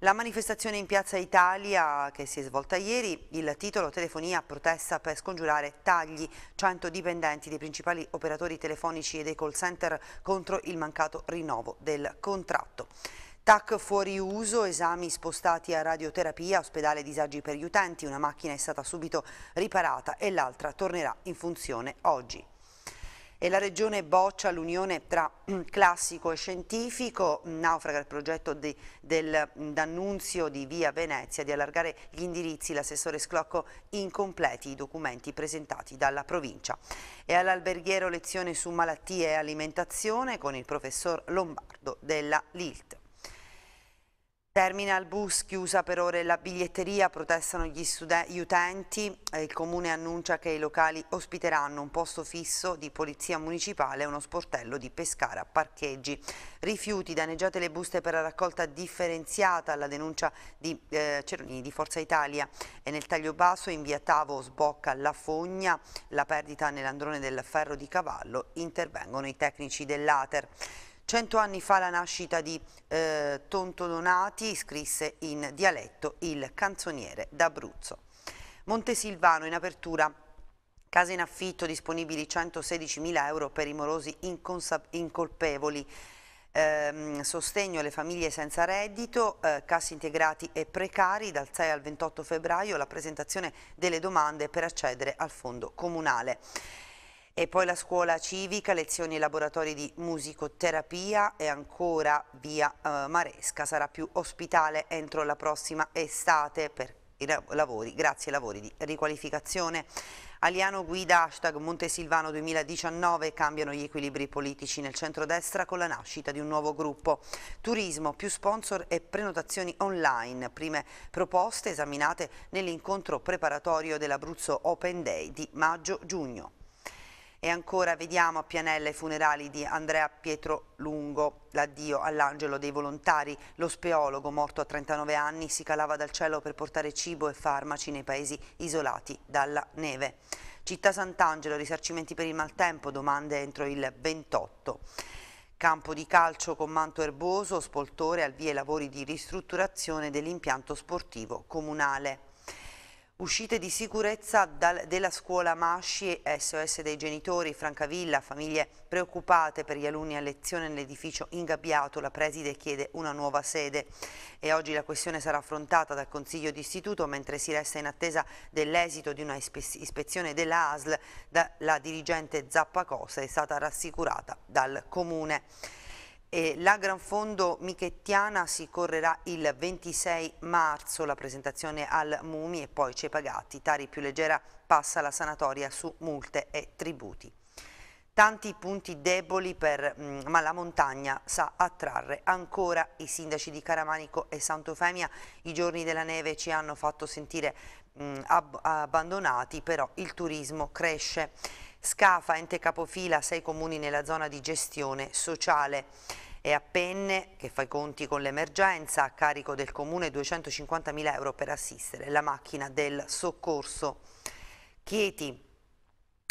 La manifestazione in Piazza Italia che si è svolta ieri, il titolo Telefonia protesta per scongiurare tagli, 100 dipendenti dei principali operatori telefonici e dei call center contro il mancato rinnovo del contratto. TAC fuori uso, esami spostati a radioterapia, ospedale disagi per gli utenti, una macchina è stata subito riparata e l'altra tornerà in funzione oggi e la Regione boccia l'unione tra mm, classico e scientifico, mm, naufraga il progetto di, del mm, D'Annunzio di Via Venezia di allargare gli indirizzi, l'assessore Sclocco incompleti i documenti presentati dalla provincia. E all'alberghiero lezione su malattie e alimentazione con il professor Lombardo della LILT. Terminal bus chiusa per ore la biglietteria, protestano gli, gli utenti, eh, il comune annuncia che i locali ospiteranno un posto fisso di polizia municipale e uno sportello di Pescara, parcheggi. Rifiuti, danneggiate le buste per la raccolta differenziata alla denuncia di eh, Ceronini di Forza Italia e nel taglio basso in via Tavo sbocca la fogna, la perdita nell'androne del ferro di cavallo, intervengono i tecnici dell'Ater. Cento anni fa la nascita di eh, Tonto Donati scrisse in dialetto il canzoniere d'Abruzzo. Montesilvano in apertura Case in affitto disponibili 116.000 euro per i morosi incolpevoli. Ehm, sostegno alle famiglie senza reddito, eh, cassi integrati e precari dal 6 al 28 febbraio la presentazione delle domande per accedere al fondo comunale. E poi la scuola civica, lezioni e laboratori di musicoterapia e ancora via eh, Maresca sarà più ospitale entro la prossima estate per i lavori, grazie ai lavori di riqualificazione. Aliano guida hashtag Montesilvano 2019 cambiano gli equilibri politici nel centrodestra con la nascita di un nuovo gruppo. Turismo, più sponsor e prenotazioni online, prime proposte esaminate nell'incontro preparatorio dell'Abruzzo Open Day di maggio-giugno. E ancora vediamo a Pianella i funerali di Andrea Pietro Lungo, l'addio all'angelo dei volontari. Lo speologo, morto a 39 anni, si calava dal cielo per portare cibo e farmaci nei paesi isolati dalla neve. Città Sant'Angelo, risarcimenti per il maltempo, domande entro il 28. Campo di calcio con manto erboso, spoltore al via lavori di ristrutturazione dell'impianto sportivo comunale. Uscite di sicurezza dal, della scuola Masci, SOS dei genitori, Francavilla, famiglie preoccupate per gli alunni a lezione nell'edificio ingabbiato, la preside chiede una nuova sede e oggi la questione sarà affrontata dal Consiglio d'Istituto mentre si resta in attesa dell'esito di una ispezione della ASL, da, la dirigente Zappacosta è stata rassicurata dal Comune. E la Gran Fondo Michettiana si correrà il 26 marzo, la presentazione al Mumi e poi Cepagatti. Tari più leggera passa la sanatoria su multe e tributi. Tanti punti deboli per, mm, ma la montagna sa attrarre ancora i sindaci di Caramanico e Sant'Eufemia. I giorni della neve ci hanno fatto sentire mh, mm, ab abbandonati, però il turismo cresce. Scafa, ente capofila, sei comuni nella zona di gestione sociale e a Penne, che fa i conti con l'emergenza, a carico del Comune 250.000 euro per assistere la macchina del soccorso. Chieti,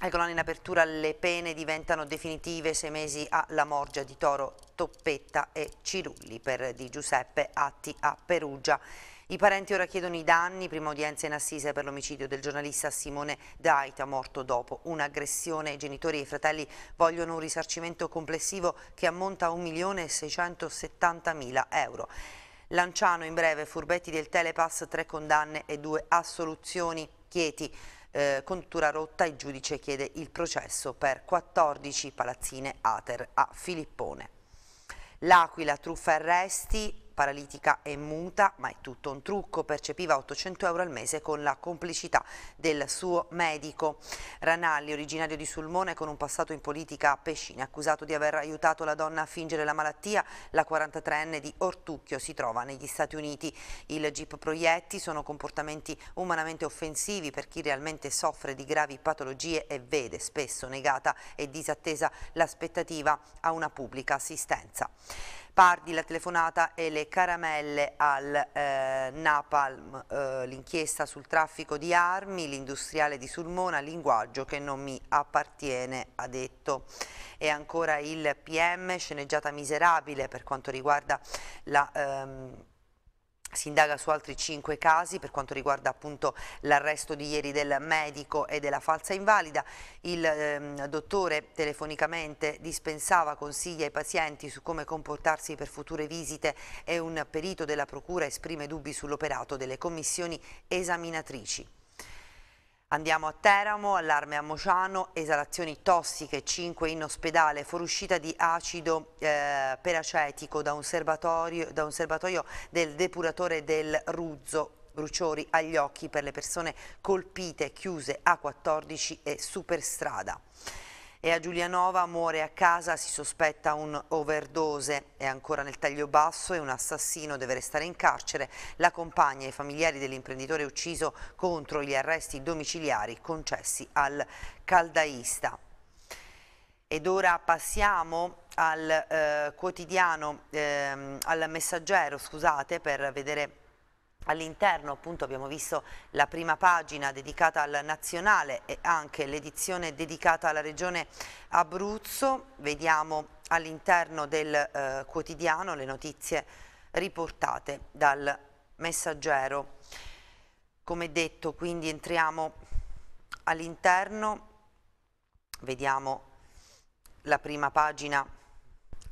Eccola in apertura le pene diventano definitive sei mesi alla Morgia di Toro, Toppetta e Cirulli per di Giuseppe Atti a Perugia. I parenti ora chiedono i danni, prima udienza in assise per l'omicidio del giornalista Simone Daita, morto dopo un'aggressione. I genitori e i fratelli vogliono un risarcimento complessivo che ammonta a 1.670.000 euro. Lanciano in breve, furbetti del Telepass, tre condanne e due assoluzioni. Chieti, eh, contura rotta, il giudice chiede il processo per 14 palazzine Ater a Filippone. L'Aquila, truffa arresti, Paralitica e muta, ma è tutto un trucco, percepiva 800 euro al mese con la complicità del suo medico. Ranalli, originario di Sulmone, con un passato in politica a Pescine, accusato di aver aiutato la donna a fingere la malattia, la 43enne di Ortucchio si trova negli Stati Uniti. Il GIP Proietti sono comportamenti umanamente offensivi per chi realmente soffre di gravi patologie e vede spesso negata e disattesa l'aspettativa a una pubblica assistenza. Pardi, la telefonata e le caramelle al eh, Napalm, eh, l'inchiesta sul traffico di armi, l'industriale di Sulmona, linguaggio che non mi appartiene, ha detto. E ancora il PM, sceneggiata miserabile per quanto riguarda la... Ehm, si indaga su altri cinque casi per quanto riguarda appunto l'arresto di ieri del medico e della falsa invalida. Il ehm, dottore telefonicamente dispensava consigli ai pazienti su come comportarsi per future visite e un perito della procura esprime dubbi sull'operato delle commissioni esaminatrici. Andiamo a Teramo, allarme a Mociano, esalazioni tossiche, 5 in ospedale, fuoriuscita di acido eh, peracetico da un, da un serbatoio del depuratore del Ruzzo, bruciori agli occhi per le persone colpite, chiuse A14 e superstrada. E a Giulianova muore a casa, si sospetta un overdose. È ancora nel taglio basso e un assassino deve restare in carcere. La compagna e i familiari dell'imprenditore ucciso contro gli arresti domiciliari concessi al caldaista. Ed ora passiamo al eh, quotidiano, eh, al messaggero, scusate, per vedere All'interno appunto abbiamo visto la prima pagina dedicata al nazionale e anche l'edizione dedicata alla regione Abruzzo, vediamo all'interno del eh, quotidiano le notizie riportate dal messaggero. Come detto quindi entriamo all'interno, vediamo la prima pagina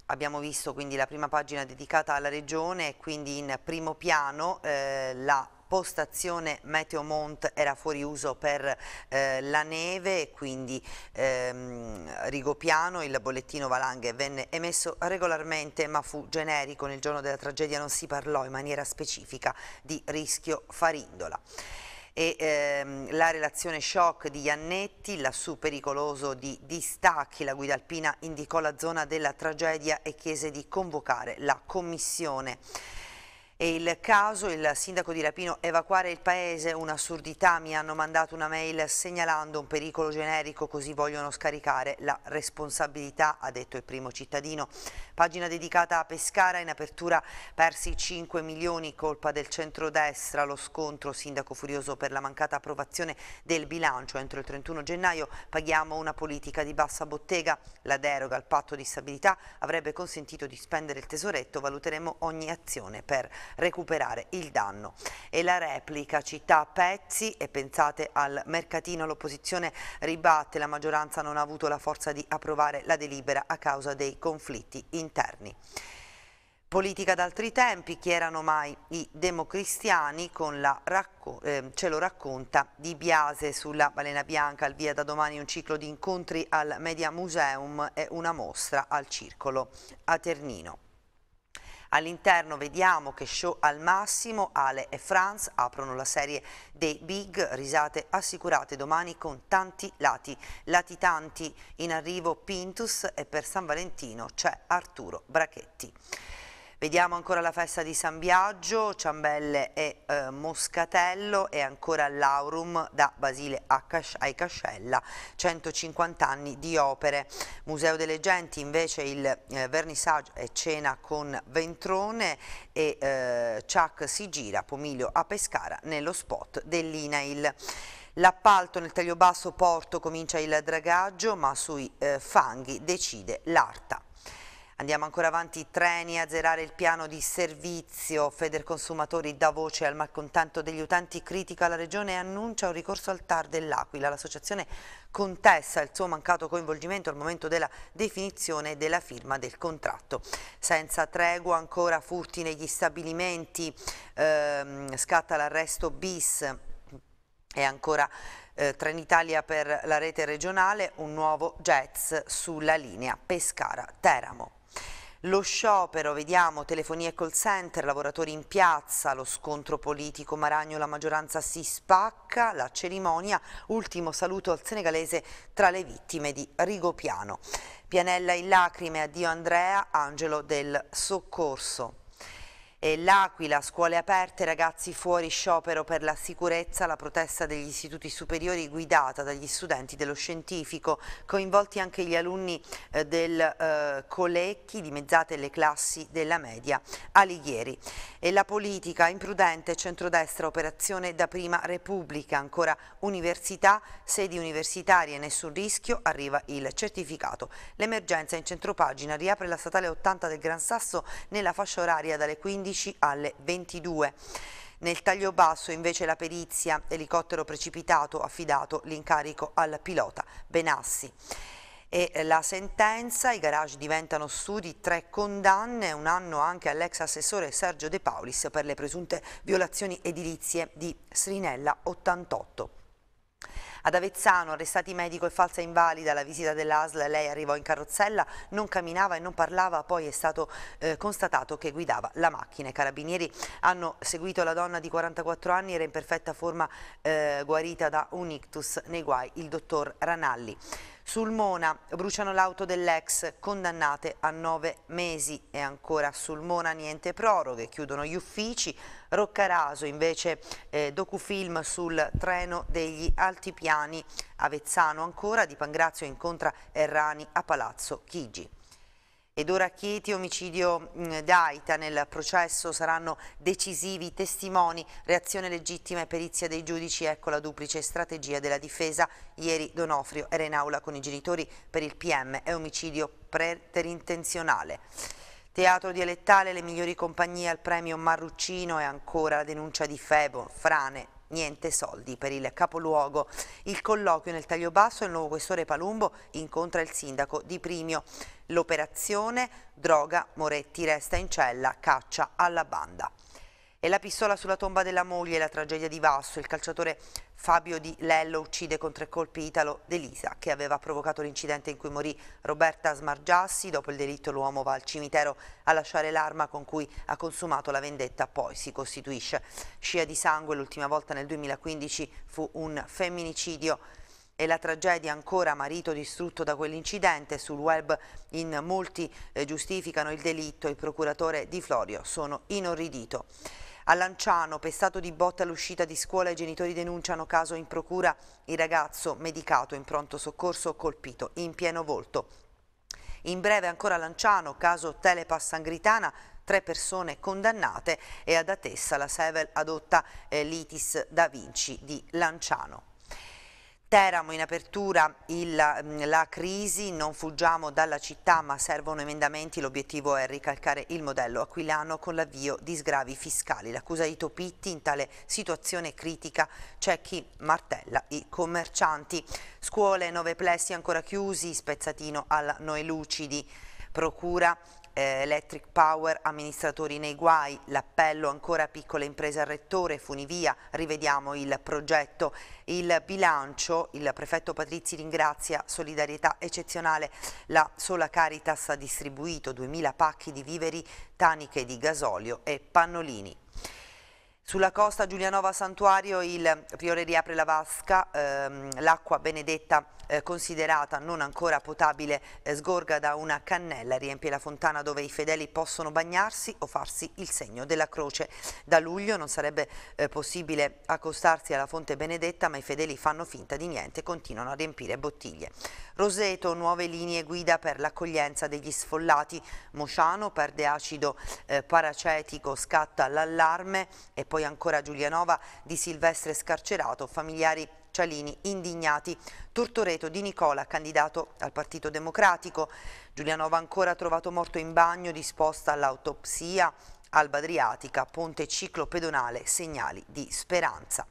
Abbiamo visto quindi la prima pagina dedicata alla regione e quindi in primo piano eh, la postazione Meteomont era fuori uso per eh, la neve, quindi ehm, Rigopiano, il bollettino valanghe venne emesso regolarmente ma fu generico, nel giorno della tragedia non si parlò in maniera specifica di rischio farindola e ehm, la relazione shock di Iannetti, lassù pericoloso di distacchi, la guida alpina indicò la zona della tragedia e chiese di convocare la commissione. È il caso, il sindaco di Rapino evacuare il paese, un'assurdità, mi hanno mandato una mail segnalando un pericolo generico, così vogliono scaricare la responsabilità, ha detto il primo cittadino. Pagina dedicata a Pescara, in apertura persi 5 milioni, colpa del centrodestra, lo scontro, sindaco furioso per la mancata approvazione del bilancio. Entro il 31 gennaio paghiamo una politica di bassa bottega, la deroga al patto di stabilità avrebbe consentito di spendere il tesoretto, valuteremo ogni azione per recuperare il danno. E la replica città pezzi e pensate al mercatino, l'opposizione ribatte, la maggioranza non ha avuto la forza di approvare la delibera a causa dei conflitti interni. Politica d'altri tempi, chi erano mai i democristiani, eh, ce lo racconta Di Biase sulla Balena Bianca, al via da domani un ciclo di incontri al Media Museum e una mostra al Circolo a Ternino. All'interno vediamo che show al massimo, Ale e Franz aprono la serie dei big, risate assicurate domani con tanti lati, latitanti in arrivo Pintus e per San Valentino c'è Arturo Brachetti. Vediamo ancora la festa di San Biagio, Ciambelle e eh, Moscatello e ancora l'Aurum da Basile Cas ai Cascella, 150 anni di opere. Museo delle Genti invece il eh, vernissaggio e cena con Ventrone e eh, Chuck si gira Pomiglio a Pescara nello spot dell'Inail. L'appalto nel taglio basso Porto comincia il dragaggio ma sui eh, fanghi decide l'Arta. Andiamo ancora avanti, treni a zerare il piano di servizio. Feder Consumatori dà voce al malcontento degli utenti, critica la Regione e annuncia un ricorso al TAR dell'Aquila. L'associazione contessa il suo mancato coinvolgimento al momento della definizione della firma del contratto. Senza tregua ancora furti negli stabilimenti, ehm, scatta l'arresto bis e ancora eh, Trenitalia per la rete regionale, un nuovo jazz sulla linea Pescara-Teramo. Lo sciopero, vediamo, telefonie call center, lavoratori in piazza, lo scontro politico, Maragno la maggioranza si spacca, la cerimonia, ultimo saluto al senegalese tra le vittime di Rigopiano. Pianella in lacrime, addio Andrea, angelo del soccorso e L'Aquila, scuole aperte, ragazzi fuori, sciopero per la sicurezza, la protesta degli istituti superiori guidata dagli studenti dello scientifico, coinvolti anche gli alunni eh, del eh, Colecchi, dimezzate le classi della media Alighieri. E la politica imprudente, centrodestra, operazione da prima Repubblica, ancora università, sedi universitarie, nessun rischio, arriva il certificato. L'emergenza in centropagina riapre la statale 80 del Gran Sasso nella fascia oraria dalle 15 15 alle 22. Nel taglio basso invece la perizia elicottero precipitato affidato l'incarico al pilota Benassi. E eh, la sentenza, i garage diventano studi, tre condanne, un anno anche all'ex assessore Sergio De Paulis per le presunte violazioni edilizie di Srinella 88. Ad Avezzano, arrestati medico e falsa invalida, alla visita dell'ASL lei arrivò in carrozzella, non camminava e non parlava, poi è stato eh, constatato che guidava la macchina. I carabinieri hanno seguito la donna di 44 anni, era in perfetta forma eh, guarita da un ictus nei guai, il dottor Ranalli. Sul Mona bruciano l'auto dell'ex, condannate a nove mesi e ancora sul Mona niente proroghe, chiudono gli uffici, Roccaraso invece eh, docufilm sul treno degli altipiani, Avezzano ancora, Di Pangrazio incontra Errani a Palazzo Chigi. Ed ora Chieti, omicidio mm, d'Aita, nel processo saranno decisivi testimoni, reazione legittima e perizia dei giudici, ecco la duplice strategia della difesa. Ieri Donofrio era in aula con i genitori per il PM è omicidio preterintenzionale. Teatro dialettale, le migliori compagnie al premio Marruccino e ancora la denuncia di Febo, frane, niente soldi per il capoluogo. Il colloquio nel taglio basso il nuovo questore Palumbo incontra il sindaco di Primio. L'operazione droga Moretti resta in cella, caccia alla banda. E la pistola sulla tomba della moglie, la tragedia di Vasso, il calciatore Fabio Di Lello uccide con tre colpi Italo Delisa, che aveva provocato l'incidente in cui morì Roberta Smargiassi. Dopo il delitto l'uomo va al cimitero a lasciare l'arma con cui ha consumato la vendetta, poi si costituisce. Scia di sangue l'ultima volta nel 2015 fu un femminicidio e la tragedia ancora marito distrutto da quell'incidente sul web in molti eh, giustificano il delitto il procuratore Di Florio sono inorridito a Lanciano, pestato di botte all'uscita di scuola, i genitori denunciano caso in procura. Il ragazzo, medicato in pronto soccorso, colpito in pieno volto. In breve ancora a Lanciano, caso Telepass Sangritana, tre persone condannate e ad Atessa la Sevel adotta eh, l'ITIS Da Vinci di Lanciano. Teramo in apertura il, mm, la crisi, non fuggiamo dalla città ma servono emendamenti, l'obiettivo è ricalcare il modello aquilano con l'avvio di sgravi fiscali. L'accusa di Topitti in tale situazione critica c'è chi martella i commercianti. Scuole, nove plessi ancora chiusi, spezzatino al Noi Lucidi, procura eh, Electric Power, amministratori nei guai, l'appello ancora piccole imprese al rettore, Funivia, rivediamo il progetto. Il bilancio, il prefetto Patrizi ringrazia, solidarietà eccezionale, la sola Caritas ha distribuito 2.000 pacchi di viveri, taniche di gasolio e pannolini. Sulla costa Giulianova Santuario il Priore riapre la vasca, ehm, l'acqua benedetta eh, considerata non ancora potabile eh, sgorga da una cannella, riempie la fontana dove i fedeli possono bagnarsi o farsi il segno della croce. Da luglio non sarebbe eh, possibile accostarsi alla fonte benedetta, ma i fedeli fanno finta di niente e continuano a riempire bottiglie. Roseto, nuove linee guida per l'accoglienza degli sfollati. Mosciano perde acido eh, paracetico, scatta l'allarme e poi ancora Giulianova di Silvestre scarcerato, familiari Cialini indignati. Tortoreto di Nicola, candidato al Partito Democratico. Giulianova ancora trovato morto in bagno, disposta all'autopsia. Alba Adriatica, ponte ciclo pedonale, segnali di speranza.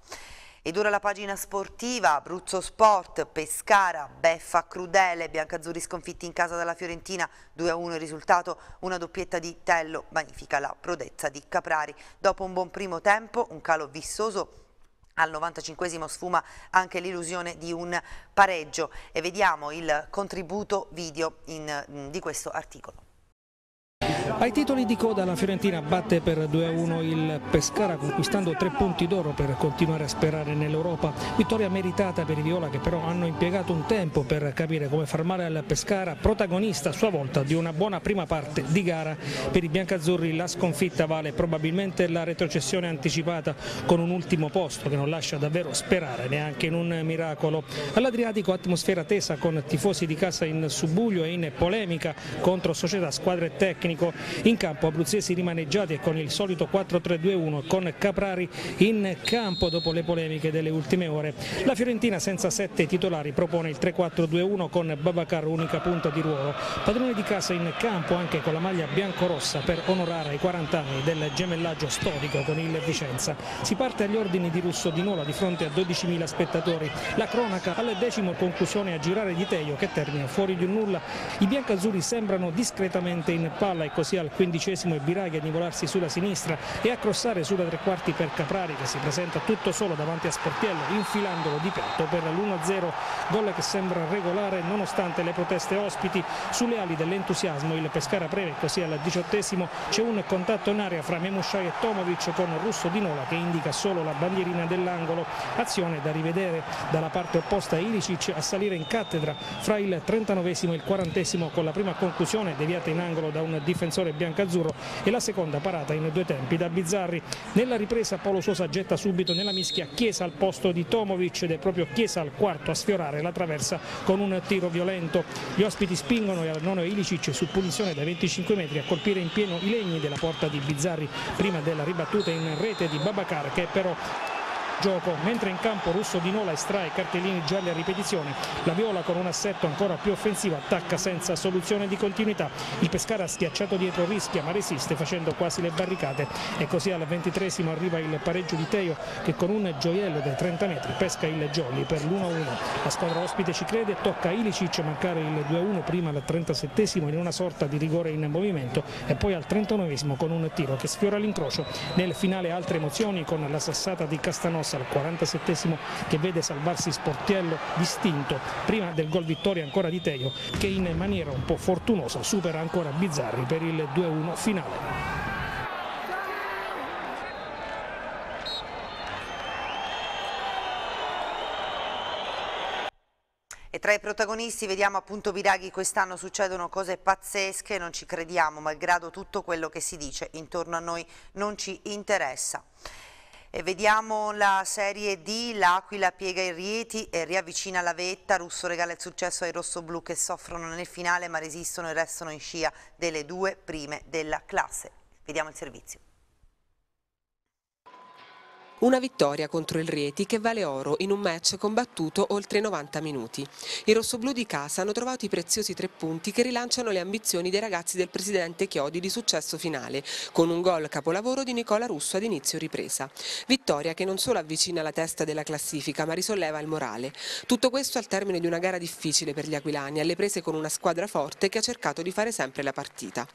Ed ora la pagina sportiva, Abruzzo Sport, Pescara, Beffa Crudele, Biancazzurri sconfitti in casa dalla Fiorentina, 2-1 il risultato, una doppietta di Tello, magnifica la prodezza di Caprari. Dopo un buon primo tempo, un calo vissoso al 95 sfuma anche l'illusione di un pareggio e vediamo il contributo video in, di questo articolo. Ai titoli di coda la Fiorentina batte per 2-1 il Pescara conquistando tre punti d'oro per continuare a sperare nell'Europa. Vittoria meritata per i Viola che però hanno impiegato un tempo per capire come far male al Pescara, protagonista a sua volta di una buona prima parte di gara. Per i biancazzurri la sconfitta vale probabilmente la retrocessione anticipata con un ultimo posto che non lascia davvero sperare neanche in un miracolo. All'Adriatico atmosfera tesa con tifosi di casa in subbuglio e in polemica contro società, squadre e tecnico in campo abruzzesi rimaneggiati e con il solito 4-3-2-1 con Caprari in campo dopo le polemiche delle ultime ore. La Fiorentina senza sette titolari propone il 3-4-2-1 con Babacar unica punta di ruolo. Padrone di casa in campo anche con la maglia biancorossa per onorare i 40 anni del gemellaggio storico con il Vicenza. Si parte agli ordini di Russo di Nola di fronte a 12.000 spettatori. La cronaca al decimo conclusione a girare di Teio che termina fuori di un nulla. I biancazzurri sembrano discretamente in palla e con così al quindicesimo è Biraghi ad involarsi sulla sinistra e a crossare sulla tre quarti per Caprari che si presenta tutto solo davanti a Sportiello infilandolo di petto per l'1-0 gol che sembra regolare nonostante le proteste ospiti sulle ali dell'entusiasmo il Pescara Preve così al diciottesimo c'è un contatto in aria fra Memusciai e Tomovic con Russo Di Nola che indica solo la bandierina dell'angolo azione da rivedere dalla parte opposta Ilicic a salire in cattedra fra il 39 e il 40 con la prima conclusione deviata in angolo da un difensore difensore biancazzurro e la seconda parata in due tempi da Bizzarri. Nella ripresa Paolo Sosa getta subito nella mischia Chiesa al posto di Tomovic ed è proprio Chiesa al quarto a sfiorare la traversa con un tiro violento. Gli ospiti spingono e al nono Ilicic su punizione dai 25 metri a colpire in pieno i legni della porta di Bizzarri prima della ribattuta in rete di Babacar che però gioco, mentre in campo Russo di Nola estrae cartellini gialli a ripetizione. La Viola con un assetto ancora più offensivo attacca senza soluzione di continuità. Il Pescara schiacciato dietro rischia ma resiste facendo quasi le barricate e così al ventitresimo arriva il pareggio di Teo che con un gioiello dei 30 metri pesca il Jolly per l'1-1. La squadra ospite ci crede, tocca a Ilicic mancare il 2-1 prima al 37 in una sorta di rigore in movimento e poi al 39 con un tiro che sfiora l'incrocio. Nel finale altre emozioni con la sassata di Castanos al 47 che vede salvarsi Sportiello distinto prima del gol vittoria ancora di Teio che in maniera un po' fortunosa supera ancora Bizzarri per il 2-1 finale. E tra i protagonisti vediamo appunto Biraghi, quest'anno succedono cose pazzesche, non ci crediamo, malgrado tutto quello che si dice intorno a noi non ci interessa. E vediamo la Serie D, l'Aquila piega i Rieti e riavvicina la vetta, Russo regala il successo ai rossoblù che soffrono nel finale ma resistono e restano in scia delle due prime della classe. Vediamo il servizio. Una vittoria contro il Rieti che vale oro in un match combattuto oltre 90 minuti. I rossoblù di casa hanno trovato i preziosi tre punti che rilanciano le ambizioni dei ragazzi del presidente Chiodi di successo finale, con un gol capolavoro di Nicola Russo ad inizio ripresa. Vittoria che non solo avvicina la testa della classifica ma risolleva il morale. Tutto questo al termine di una gara difficile per gli aquilani, alle prese con una squadra forte che ha cercato di fare sempre la partita.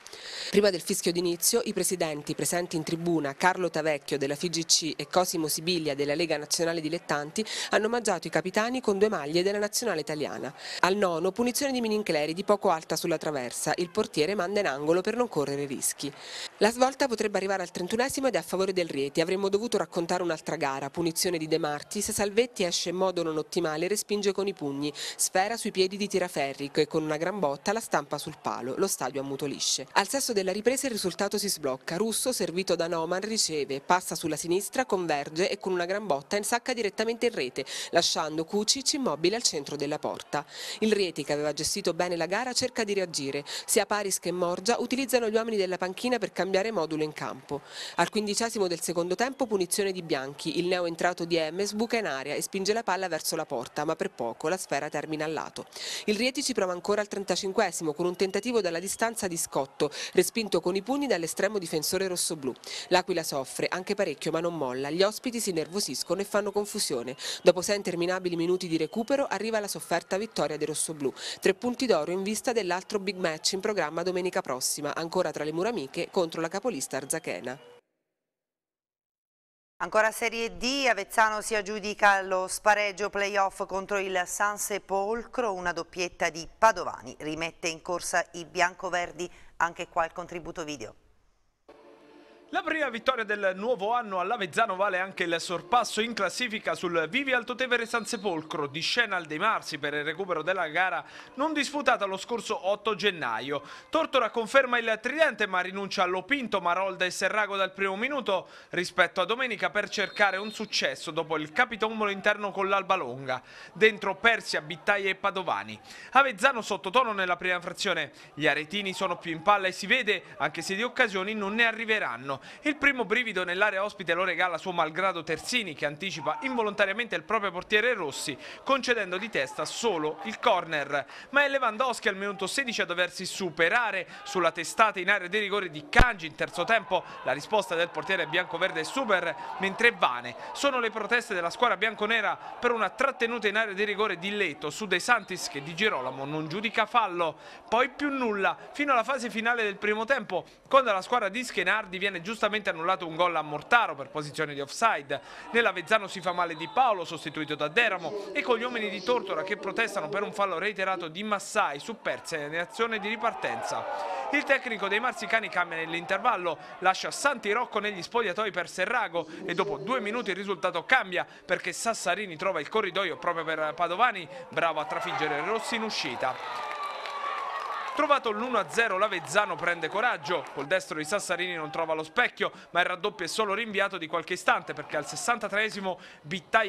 Prima del fischio d'inizio i presidenti presenti in tribuna Carlo Tavecchio della FIGC e Cosimo Massimo Sibiglia della Lega Nazionale Dilettanti hanno omaggiato i capitani con due maglie della nazionale italiana. Al nono, punizione di Minincleri di poco alta sulla traversa, il portiere manda in angolo per non correre rischi. La svolta potrebbe arrivare al trentunesimo ed è a favore del Rieti, avremmo dovuto raccontare un'altra gara, punizione di De Marti, se Salvetti esce in modo non ottimale respinge con i pugni, sfera sui piedi di Tiraferri che con una gran botta la stampa sul palo, lo stadio ammutolisce. Al sesto della ripresa il risultato si sblocca, Russo servito da Noman riceve, passa sulla sinistra, converte immerge e con una gran botta insacca direttamente in rete, lasciando Kucic immobile al centro della porta. Il Rieti, che aveva gestito bene la gara, cerca di reagire. Sia Paris che Morgia utilizzano gli uomini della panchina per cambiare modulo in campo. Al quindicesimo del secondo tempo punizione di Bianchi. Il neo entrato di Emes buca in aria e spinge la palla verso la porta, ma per poco la sfera termina al lato. Il Rieti ci prova ancora al 35 con un tentativo dalla distanza di Scotto, respinto con i pugni dall'estremo difensore rossoblù. L'Aquila soffre, anche parecchio, ma non molla. Gli ospiti si nervosiscono e fanno confusione. Dopo sei interminabili minuti di recupero arriva la sofferta vittoria dei rossoblù. Tre punti d'oro in vista dell'altro big match in programma domenica prossima, ancora tra le mura amiche contro la capolista Arzachena. Ancora Serie D, Avezzano si aggiudica lo spareggio playoff contro il Sansepolcro, una doppietta di Padovani rimette in corsa i biancoverdi, anche qua il contributo video. La prima vittoria del nuovo anno all'Avezzano vale anche il sorpasso in classifica sul Vivi Altotevere San Sepolcro di al De Marsi per il recupero della gara non disputata lo scorso 8 gennaio. Tortora conferma il tridente ma rinuncia all'Opinto, Marolda e Serrago dal primo minuto rispetto a domenica per cercare un successo dopo il capitombolo interno con l'Alba Longa. Dentro Persia, Bittaia e Padovani. Avezzano sottotono nella prima frazione. Gli aretini sono più in palla e si vede anche se di occasioni non ne arriveranno. Il primo brivido nell'area ospite lo regala suo malgrado Terzini che anticipa involontariamente il proprio portiere Rossi, concedendo di testa solo il corner. Ma è Lewandowski al minuto 16 a doversi superare sulla testata in area di rigore di Kanji in terzo tempo. La risposta del portiere bianco-verde è super, mentre vane sono le proteste della squadra bianconera per una trattenuta in area di rigore di Leto su De Santis che di Girolamo non giudica fallo. Poi più nulla fino alla fase finale del primo tempo, quando la squadra di Schenardi viene giustamente annullato un gol a Mortaro per posizione di offside. Nell'Avezzano si fa male Di Paolo, sostituito da Deramo, e con gli uomini di Tortora che protestano per un fallo reiterato di Massai su Perzia in azione di ripartenza. Il tecnico dei marsicani cambia nell'intervallo, lascia Santi Rocco negli spogliatoi per Serrago e dopo due minuti il risultato cambia perché Sassarini trova il corridoio proprio per Padovani, bravo a trafiggere Rossi in uscita. Trovato l'1-0 l'Avezzano prende coraggio, col destro di Sassarini non trova lo specchio, ma il raddoppio è solo rinviato di qualche istante perché al 63esimo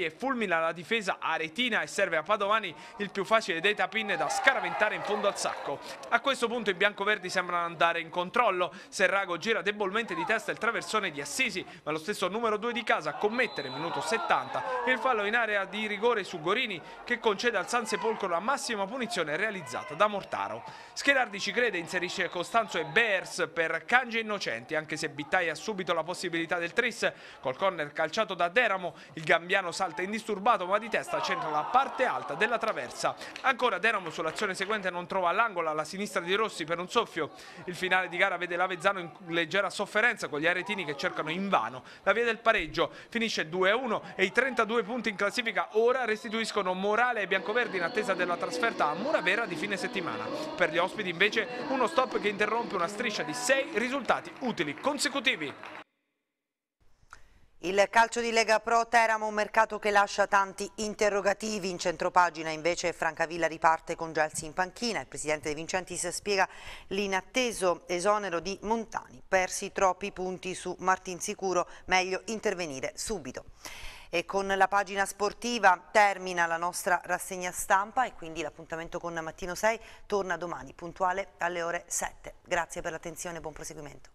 e fulmina la difesa aretina e serve a Padovani il più facile dei tapin da scaraventare in fondo al sacco. A questo punto i biancoverdi sembrano andare in controllo, Serrago gira debolmente di testa il traversone di Assisi, ma lo stesso numero 2 di casa a commettere minuto 70 il fallo in area di rigore su Gorini che concede al San Sepolcro la massima punizione realizzata da Mortaro. Scheda Berardi ci crede, inserisce Costanzo e Beers per Cange Innocenti, anche se Bittai ha subito la possibilità del tris. Col corner calciato da Deramo, il gambiano salta indisturbato ma di testa centra la parte alta della traversa. Ancora Deramo sull'azione seguente non trova l'angolo alla sinistra di Rossi per un soffio. Il finale di gara vede l'Avezzano in leggera sofferenza con gli aretini che cercano invano la via del pareggio. Finisce 2-1 e i 32 punti in classifica ora restituiscono morale ai biancoverdi in attesa della trasferta a Muravera di fine settimana. Per gli ospiti Vedi invece uno stop che interrompe una striscia di sei risultati utili consecutivi. Il calcio di Lega Pro Teramo, un mercato che lascia tanti interrogativi. In centropagina invece Francavilla riparte con Gelsi in panchina. Il presidente De Vincentis spiega l'inatteso esonero di Montani. Persi troppi punti su Martin Sicuro, meglio intervenire subito. E con la pagina sportiva termina la nostra rassegna stampa e quindi l'appuntamento con Mattino 6 torna domani puntuale alle ore 7. Grazie per l'attenzione e buon proseguimento.